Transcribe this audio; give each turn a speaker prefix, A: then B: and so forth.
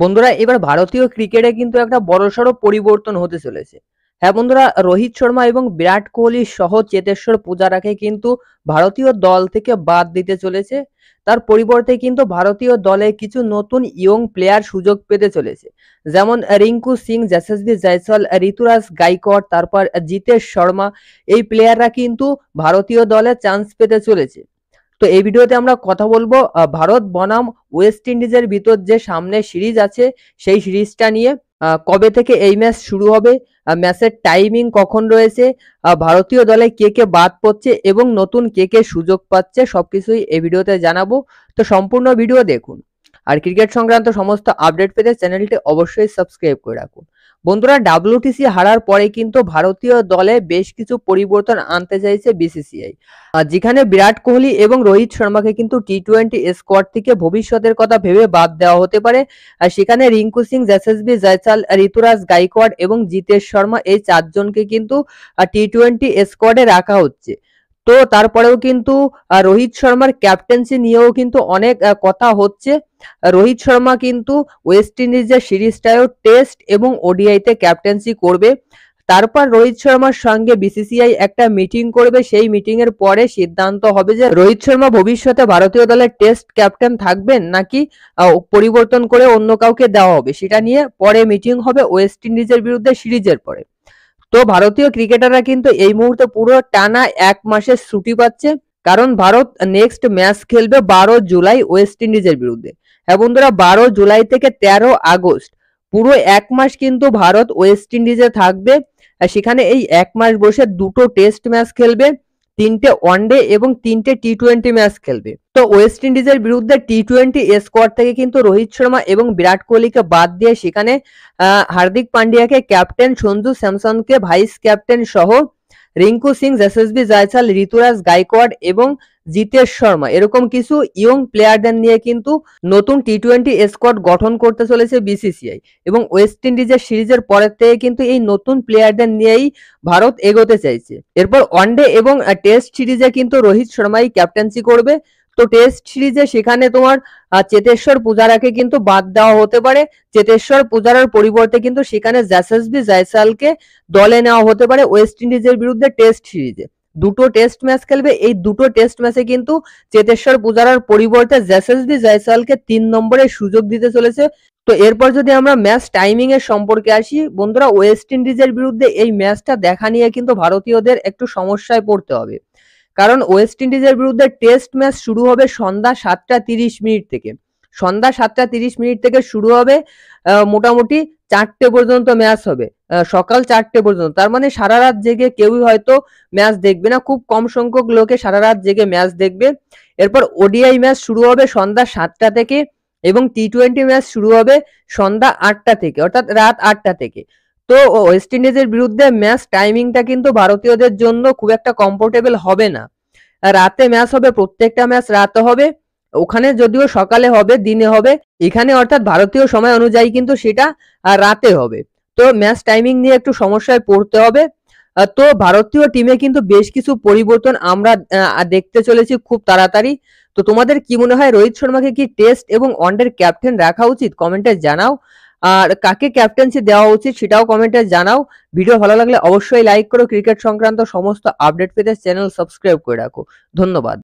A: বন্ধুরা এবার ভারতীয় ক্রিকেটে কিন্তু একটা বড়সড় পরিবর্তন হতে চলেছে হ্যাঁ বন্ধুরা রোহিত শর্মা এবং বিরাট কোহলি সহ চেতেশ্বর পূজারাকে কিন্তু ভারতীয় দল থেকে বাদ দিতে চলেছে তার পরিবর্তে কিন্তু ভারতীয় দলে কিছু নতুন ইয়ং প্লেয়ার সুযোগ পেতে চলেছে যেমন রিঙ্কু সিং যশস্বী জয়সল ঋতুরাজ গাইকট তারপর জিতেশ শর্মা এই প্লেয়াররা কিন্তু ভারতীয় দলে চান্স পেতে চলেছে তো এই ভিডিওতে আমরা কথা বলবো ভারত বনাম ওয়েস্ট ইন্ডিজের ভিতর যে সামনে সিরিজ আছে সেই সিরিজটা নিয়ে কবে থেকে এই ম্যাচ শুরু হবে ম্যাচের টাইমিং কখন রয়েছে ভারতীয় দলে কে কে বাদ পড়ছে এবং নতুন কে কে সুযোগ পাচ্ছে সবকিছুই এই ভিডিওতে জানাবো তো সম্পূর্ণ ভিডিও দেখুন আর ক্রিকেট সংক্রান্ত সমস্ত আপডেট পেতে চ্যানেলটি অবশ্যই সাবস্ক্রাইব করে রাখুন বন্ধুরা ডাব্লিউটিসি হারার পরে কিন্তু ভারতীয় দলে বেশ কিছু পরিবর্তন আনতে চাইছে বিসিসিআই যেখানে বিরাট কোহলি এবং রোহিত শর্মাকে কিন্তু টি টোয়েন্টি স্কোয়াড থেকে ভবিষ্যতের কথা ভেবে বাদ দেওয়া হতে পারে সেখানে রিঙ্কু সিং জেসএসবি জয়চাল ঋতুরাজ গাইকোয়াড এবং জিতেশ শর্মা এই চারজনকে কিন্তু টি টোয়েন্টি স্কোয়াডে রাখা হচ্ছে তো তারপরেও কিন্তু রোহিত শর্মার ক্যাপ্টেন্সি নিয়েও কিন্তু অনেক কথা হচ্ছে রোহিত শর্মা কিন্তু ওয়েস্ট ইন্ডিজের সিরিজটাও টেস্ট এবং ওডিআইতে ক্যাপ্টেন্সি করবে তারপর রোহিত শর্মার সঙ্গে বিসিসিআই একটা মিটিং করবে সেই মিটিং এর পরে সিদ্ধান্ত হবে যে রোহিত শর্মা ভবিষ্যতে ভারতীয় দলের টেস্ট ক্যাপ্টেন থাকবেন নাকি পরিবর্তন করে অন্য কাউকে দেওয়া হবে সেটা নিয়ে পরে মিটিং হবে ওয়েস্ট ইন্ডিজের বিরুদ্ধে সিরিজের পরে তো ভারতীয় ক্রিকেটাররা কিন্তু এই মুহূর্তে পুরো টানা এক মাসের ছুটি পাচ্ছে কারণ ভারত নেক্সট ম্যাচ খেলবে বারো জুলাই ওয়েস্ট ইন্ডিজের বিরুদ্ধে হ্যাঁ বন্ধুরা বারো জুলাই থেকে তেরো আগস্ট পুরো এক মাস কিন্তু ভারত ওয়েস্ট ইন্ডিজে থাকবে সেখানে এই এক মাস বসে দুটো টেস্ট ম্যাচ খেলবে তিনটে ওয়ানডে এবং তিনটে টি টোয়েন্টি ম্যাচ খেলবে তো ওয়েস্ট ইন্ডিজের বিরুদ্ধে টি টোয়েন্টি স্কোয়াড থেকে কিন্তু রোহিত শর্মা এবং বিরাট কোহলিকে বাদ দিয়ে সেখানে হার্দিক পান্ডিয়াকে ক্যাপ্টেন সঞ্জু স্যামসনকে ভাইস ক্যাপ্টেন সহ রিঙ্কু সিং এসএসবি জয়সাল ঋতুরাজ গাইকোয়াড এবং জিতেশ শর্মা এরকম কিছু ইয়ং প্লেয়ারদের নিয়ে কিন্তু নতুন টি টোয়েন্টি স্কোয়াড গঠন করতে চলেছে বিসিসিআই এবং ওয়েস্ট ইন্ডিজের সিরিজের পরের থেকে কিন্তু এই নতুন প্লেয়ারদের নিয়েই ভারত এগোতে চাইছে এরপর ওয়ানডে এবং টেস্ট সিরিজে কিন্তু রোহিত শর্মাই ক্যাপ্টেন্সি করবে তো টেস্ট সিরিজে সেখানে তোমার চেতেশ্বর পূজারাকে কিন্তু বাদ দেওয়া হতে পারে চেতেশ্বর পূজারার পরিবর্তে কিন্তু সেখানে জ্যাসেসবি জয়সালকে দলে নেওয়া হতে পারে ওয়েস্ট ইন্ডিজের বিরুদ্ধে টেস্ট সিরিজে দুটো টেস্ট ম্যাচ খেলবে এই দুটো টেস্ট ম্যাচে কিন্তু চেতেশ্বর পূজারার পরিবর্তে জেসেসবি জয়সওয়ালকে তিন নম্বরে সুযোগ দিতে চলেছে তো এরপর যদি আমরা ম্যাচ টাইমিং এর সম্পর্কে আসি বন্ধুরা ওয়েস্ট ইন্ডিজের বিরুদ্ধে এই ম্যাচটা দেখা নিয়ে কিন্তু ভারতীয়দের একটু সমস্যায় পড়তে হবে কারণ ওয়েস্ট ইন্ডিজের বিরুদ্ধে টেস্ট ম্যাচ শুরু হবে সন্ধ্যা সাতটা তিরিশ মিনিট থেকে সন্ধ্যা সাতটা তিরিশ মিনিট থেকে শুরু হবে মোটামুটি চারটে পর্যন্ত ম্যাচ হবে সকাল চারটে পর্যন্ত তার মানে সারা রাত জেগে কেউই হয়তো ম্যাচ দেখবে না খুব কম সংখ্যক লোকে সারা রাত জেগে ম্যাচ দেখবে এরপর ওডিআই ম্যাচ শুরু হবে সন্ধ্যা সাতটা থেকে এবং টি টোয়েন্টি ম্যাচ শুরু হবে সন্ধ্যা আটটা থেকে অর্থাৎ রাত আটটা থেকে তো ওয়েস্ট ইন্ডিজের বিরুদ্ধে ম্যাচ টাইমিংটা কিন্তু ভারতীয়দের জন্য খুব একটা কমফোর্টেবল হবে না রাতে ম্যাচ হবে প্রত্যেকটা ম্যাচ রাতে হবে ওখানে যদিও সকালে হবে দিনে হবে এখানে অর্থাৎ ভারতীয় সময় অনুযায়ী কিন্তু সেটা রাতে হবে তো ম্যাচ টাইমিং নিয়ে একটু সমস্যায় পড়তে হবে তো ভারতীয় টিমে কিন্তু বেশ কিছু পরিবর্তন আমরা দেখতে চলেছি খুব তাড়াতাড়ি তো তোমাদের কি মনে হয় রোহিত শর্মাকে কি টেস্ট এবং অন্ডের ক্যাপ্টেন রাখা উচিত কমেন্টে জানাও আর কাকে ক্যাপ্টেন্সি দেওয়া উচিত সেটাও কমেন্টে জানাও ভিডিও ভালো লাগলে অবশ্যই লাইক করো ক্রিকেট সংক্রান্ত সমস্ত আপডেট পেতে চ্যানেল সাবস্ক্রাইব করে রাখো ধন্যবাদ